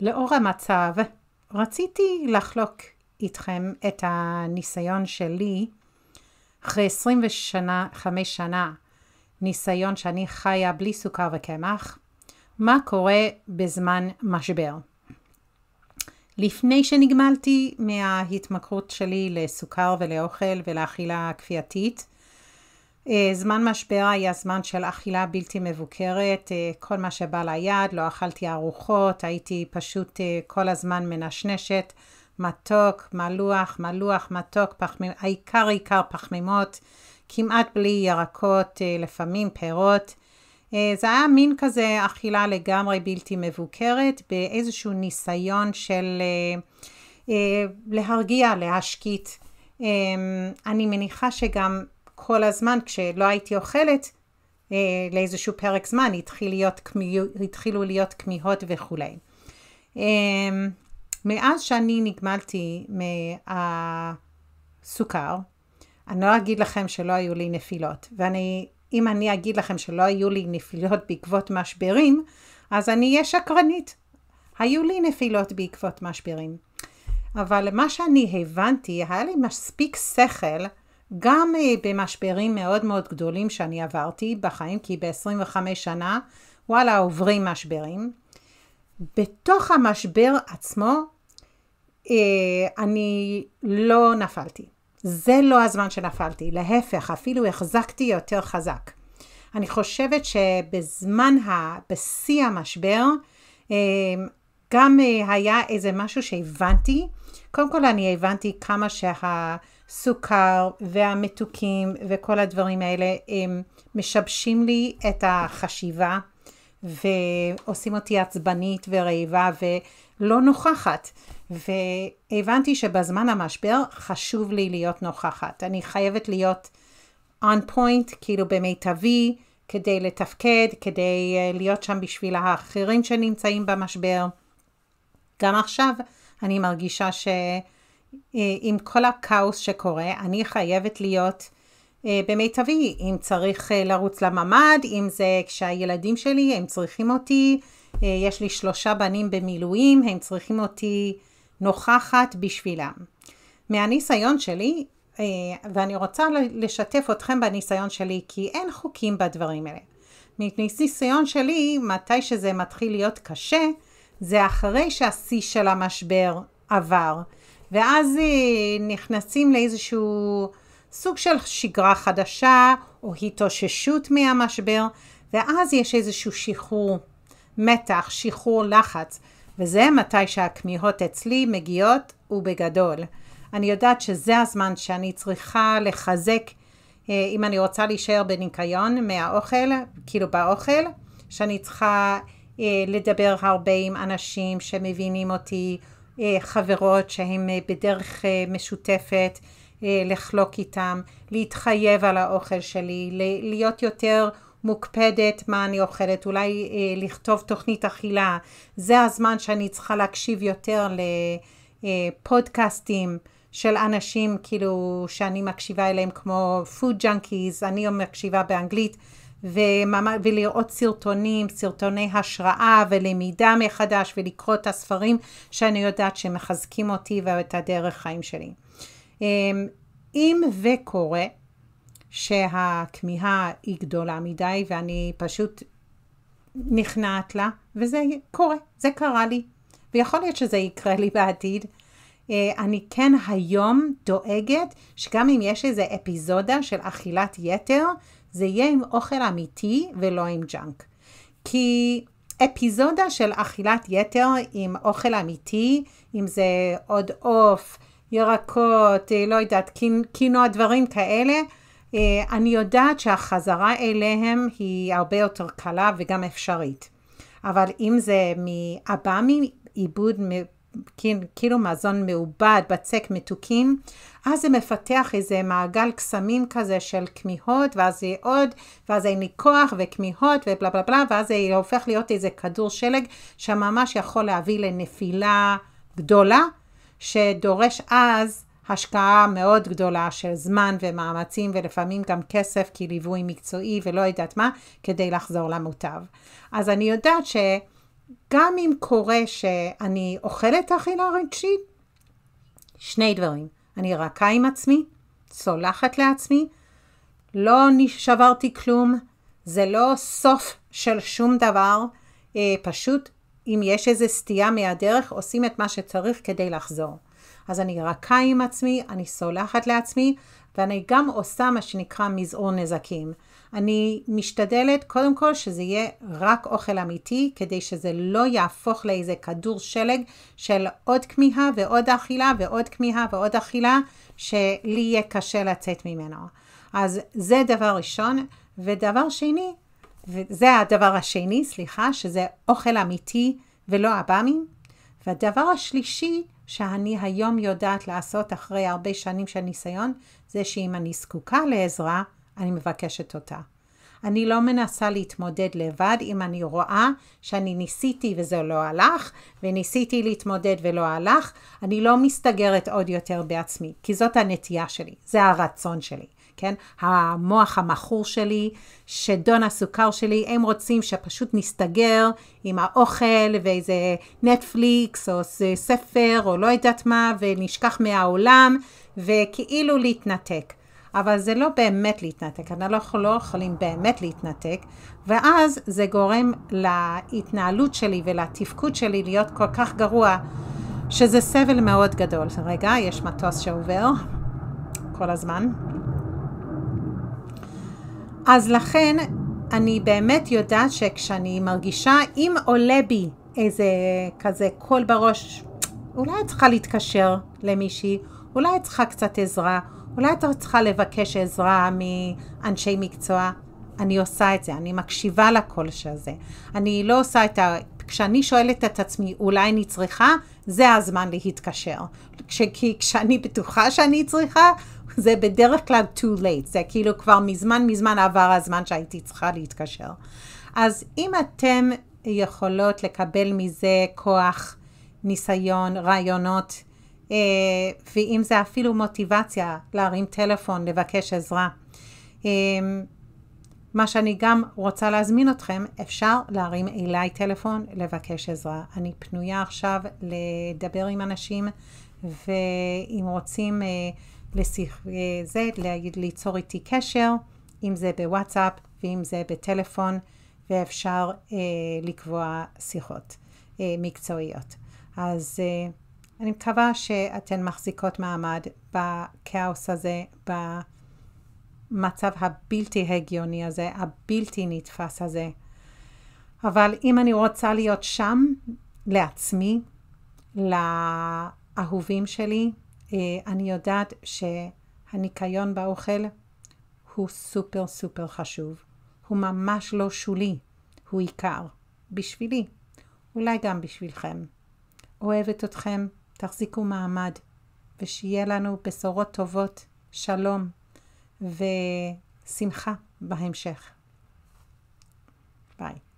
לאור המצב, רציתי לחלוק איתכם את הניסיון שלי אחרי 25 שנה, ניסיון שאני חיה בלי סוכר וקמח, מה קורה בזמן משבר. לפני שנגמלתי מההתמכרות שלי לסוכר ולאוכל ולאכילה כפייתית, אה, זמן משבר היה זמן של אכילה בלתי מבוקרת, אה, כל מה שבא ליד, לא אכלתי ארוחות, הייתי פשוט אה, כל הזמן מנשנשת, מתוק, מלוח, מלוח, מתוק, פחמימ... העיקר עיקר פחמימות, כמעט בלי ירקות, לפעמים פירות. זה היה מין כזה אכילה לגמרי בלתי מבוקרת, באיזשהו ניסיון של להרגיע, להשקיט. אמ, אני מניחה שגם כל הזמן כשלא הייתי אוכלת אה, לאיזשהו פרק זמן התחיל להיות, התחילו להיות כמיהות וכולי. אה, מאז שאני נגמלתי מהסוכר, אני לא אגיד לכם שלא היו לי נפילות, ואני, אם אני אגיד לכם שלא היו לי נפילות בעקבות משברים, אז אני אהיה שקרנית. היו לי נפילות בעקבות משברים. אבל מה שאני הבנתי, היה לי מספיק שכל גם אה, במשברים מאוד מאוד גדולים שאני עברתי בחיים, כי ב-25 שנה, וואלה, עוברים משברים. בתוך המשבר עצמו, אה, אני לא נפלתי. זה לא הזמן שנפלתי, להפך, אפילו החזקתי יותר חזק. אני חושבת שבזמן, בשיא המשבר, אה, גם אה, היה איזה משהו שהבנתי. קודם כל אני הבנתי כמה שהסוכר והמתוקים וכל הדברים האלה הם משבשים לי את החשיבה ועושים אותי עצבנית ורעבה ולא נוכחת. והבנתי שבזמן המשבר חשוב לי להיות נוכחת. אני חייבת להיות on point, כאילו במיטבי, כדי לתפקד, כדי אה, להיות שם בשביל האחרים שנמצאים במשבר. גם עכשיו אני מרגישה שעם אה, כל הכאוס שקורה, אני חייבת להיות אה, במיטבי, אם צריך אה, לרוץ לממ"ד, אם זה כשהילדים שלי, הם צריכים אותי, יש לי שלושה בנים במילואים, הם צריכים אותי נוכחת בשבילם. מהניסיון שלי, ואני רוצה לשתף אתכם בניסיון שלי, כי אין חוקים בדברים האלה. מניסיון שלי, מתי שזה מתחיל להיות קשה, זה אחרי שהשיא של המשבר עבר. ואז אה, נכנסים לאיזשהו סוג של שגרה חדשה או התאוששות מהמשבר, ואז יש איזשהו שחרור מתח, שחרור לחץ, וזה מתי שהכמיהות אצלי מגיעות ובגדול. אני יודעת שזה הזמן שאני צריכה לחזק, אה, אם אני רוצה להישאר בניקיון מהאוכל, כאילו באוכל, שאני צריכה אה, לדבר הרבה עם אנשים שמבינים אותי, אה, חברות שהן אה, בדרך משותפת, לחלוק איתם, להתחייב על האוכל שלי, להיות יותר מוקפדת מה אני אוכלת, אולי לכתוב תוכנית אכילה, זה הזמן שאני צריכה להקשיב יותר לפודקאסטים של אנשים כאילו שאני מקשיבה אליהם כמו food junkies, אני מקשיבה באנגלית, וממש, ולראות סרטונים, סרטוני השראה ולמידה מחדש ולקרוא את הספרים שאני יודעת שמחזקים אותי ואת הדרך חיים שלי. אמ, אם וקורה שהכמיהה היא גדולה מדי ואני פשוט נכנעת לה, וזה קורה, זה קרה לי, ויכול להיות שזה יקרה לי בעתיד. אה, אני כן היום דואגת שגם אם יש איזה אפיזודה של אכילת יתר, זה יהיה עם אוכל אמיתי ולא עם ג'אנק. כי אפיזודה של אכילת יתר עם אוכל אמיתי, אם זה עוד עוף, ירקות, אה, לא יודעת, קינו, דברים כאלה, אה, אני יודעת שהחזרה אליהם היא הרבה יותר קלה וגם אפשרית. אבל אם זה מאב"מים, עיבוד כאילו מזון מעובד, בצק מתוקים, אז זה מפתח איזה מעגל קסמים כזה של כמיהות, ואז יהיה עוד, ואז אין לי כוח וכמיהות ובלה בלה בלה, ואז זה הופך להיות איזה כדור שלג שממש יכול להביא לנפילה גדולה, שדורש אז השקעה מאוד גדולה של זמן ומאמצים ולפעמים גם כסף כליווי מקצועי ולא יודעת מה, כדי לחזור למוטב. אז אני יודעת ש... גם אם קורה שאני אוכלת אכילה רגשית, שני דברים. אני רכה עם עצמי, צולחת לעצמי, לא שברתי כלום, זה לא סוף של שום דבר, אה, פשוט אם יש איזה סטייה מהדרך, עושים את מה שצריך כדי לחזור. אז אני רכה עם עצמי, אני סולחת לעצמי, ואני גם עושה מה שנקרא מזעור נזקים. אני משתדלת קודם כל שזה יהיה רק אוכל אמיתי, כדי שזה לא יהפוך לאיזה כדור שלג של עוד כמיהה ועוד אכילה ועוד כמיהה ועוד אכילה, שלי יהיה קשה לצאת ממנו. אז זה דבר ראשון. ודבר שני, וזה הדבר השני, סליחה, שזה אוכל אמיתי ולא עב"מים. והדבר השלישי שאני היום יודעת לעשות אחרי הרבה שנים של ניסיון, זה שאם אני זקוקה לעזרה, אני מבקשת אותה. אני לא מנסה להתמודד לבד אם אני רואה שאני ניסיתי וזה לא הלך, וניסיתי להתמודד ולא הלך, אני לא מסתגרת עוד יותר בעצמי, כי זאת הנטייה שלי, זה הרצון שלי. כן? המוח המכור שלי, שדון הסוכר שלי, הם רוצים שפשוט נסתגר עם האוכל ואיזה נטפליקס או ספר או לא יודעת מה, ונשכח מהעולם, וכאילו להתנתק. אבל זה לא באמת להתנתק, אנחנו לא, לא יכולים באמת להתנתק, ואז זה גורם להתנהלות שלי ולתפקוד שלי להיות כל כך גרוע, שזה סבל מאוד גדול. רגע, יש מטוס שעובר כל הזמן. אז לכן אני באמת יודעת שכשאני מרגישה, אם עולה בי איזה כזה קול בראש, אולי את צריכה להתקשר למישהי, אולי את צריכה קצת עזרה, אולי את צריכה לבקש עזרה מאנשי מקצוע. אני עושה את זה, אני מקשיבה לקול של זה. אני לא עושה את ה... כשאני שואלת את עצמי, אולי אני צריכה, זה הזמן להתקשר. כי כשאני בטוחה שאני צריכה, זה בדרך כלל too late, זה כאילו כבר מזמן מזמן עבר הזמן שהייתי צריכה להתקשר. אז אם אתם יכולות לקבל מזה כוח, ניסיון, רעיונות, אה, ואם זה אפילו מוטיבציה להרים טלפון, לבקש עזרה. אה, מה שאני גם רוצה להזמין אתכם, אפשר להרים אליי טלפון, לבקש עזרה. אני פנויה עכשיו לדבר עם אנשים, ואם רוצים אה, לשיח, אה, זה, ליצור איתי קשר, אם זה בוואטסאפ ואם זה בטלפון, ואפשר אה, לקבוע שיחות אה, מקצועיות. אז אה, אני מקווה שאתן מחזיקות מעמד בכאוס הזה, במצב הבלתי הגיוני הזה, הבלתי נתפס הזה. אבל אם אני רוצה להיות שם, לעצמי, לאהובים שלי, אה, אני יודעת שהניקיון באוכל הוא סופר סופר חשוב. הוא ממש לא שולי, הוא עיקר. בשבילי, אולי גם בשבילכם. אוהבת אתכם, תחזיקו מעמד, ושיהיה לנו בשורות טובות, שלום ושמחה בהמשך. ביי.